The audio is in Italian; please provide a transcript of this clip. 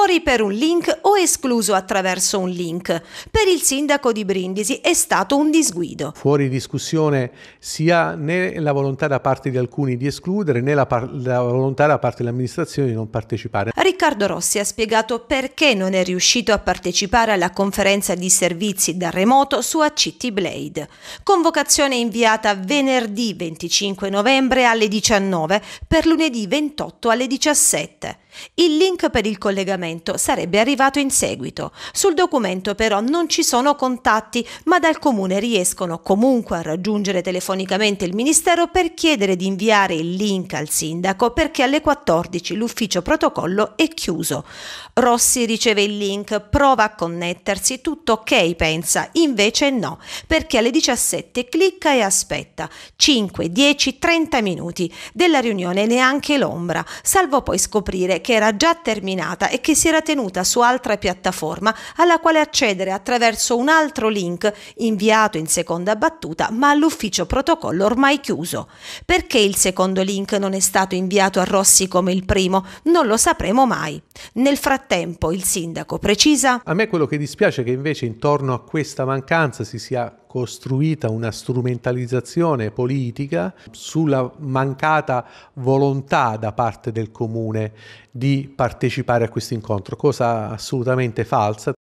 fuori per un link o escluso attraverso un link. Per il sindaco di Brindisi è stato un disguido. Fuori discussione sia né la volontà da parte di alcuni di escludere né la, la volontà da parte dell'amministrazione di non partecipare. Riccardo Rossi ha spiegato perché non è riuscito a partecipare alla conferenza di servizi da remoto su ACT Blade. Convocazione inviata venerdì 25 novembre alle 19 per lunedì 28 alle 17. Il link per il collegamento documento sarebbe arrivato in seguito. Sul documento però non ci sono contatti, ma dal comune riescono comunque a raggiungere telefonicamente il Ministero per chiedere di inviare il link al sindaco perché alle 14 l'ufficio protocollo è chiuso. Rossi riceve il link, prova a connettersi, tutto ok pensa, invece no, perché alle 17 clicca e aspetta 5, 10, 30 minuti. Della riunione neanche l'ombra, salvo poi scoprire che era già terminata e che che si era tenuta su altra piattaforma alla quale accedere attraverso un altro link inviato in seconda battuta ma all'ufficio protocollo ormai chiuso. Perché il secondo link non è stato inviato a Rossi come il primo? Non lo sapremo mai. Nel frattempo il sindaco precisa A me quello che dispiace è che invece intorno a questa mancanza si sia costruita una strumentalizzazione politica sulla mancata volontà da parte del comune di partecipare a questo incontro, cosa assolutamente falsa.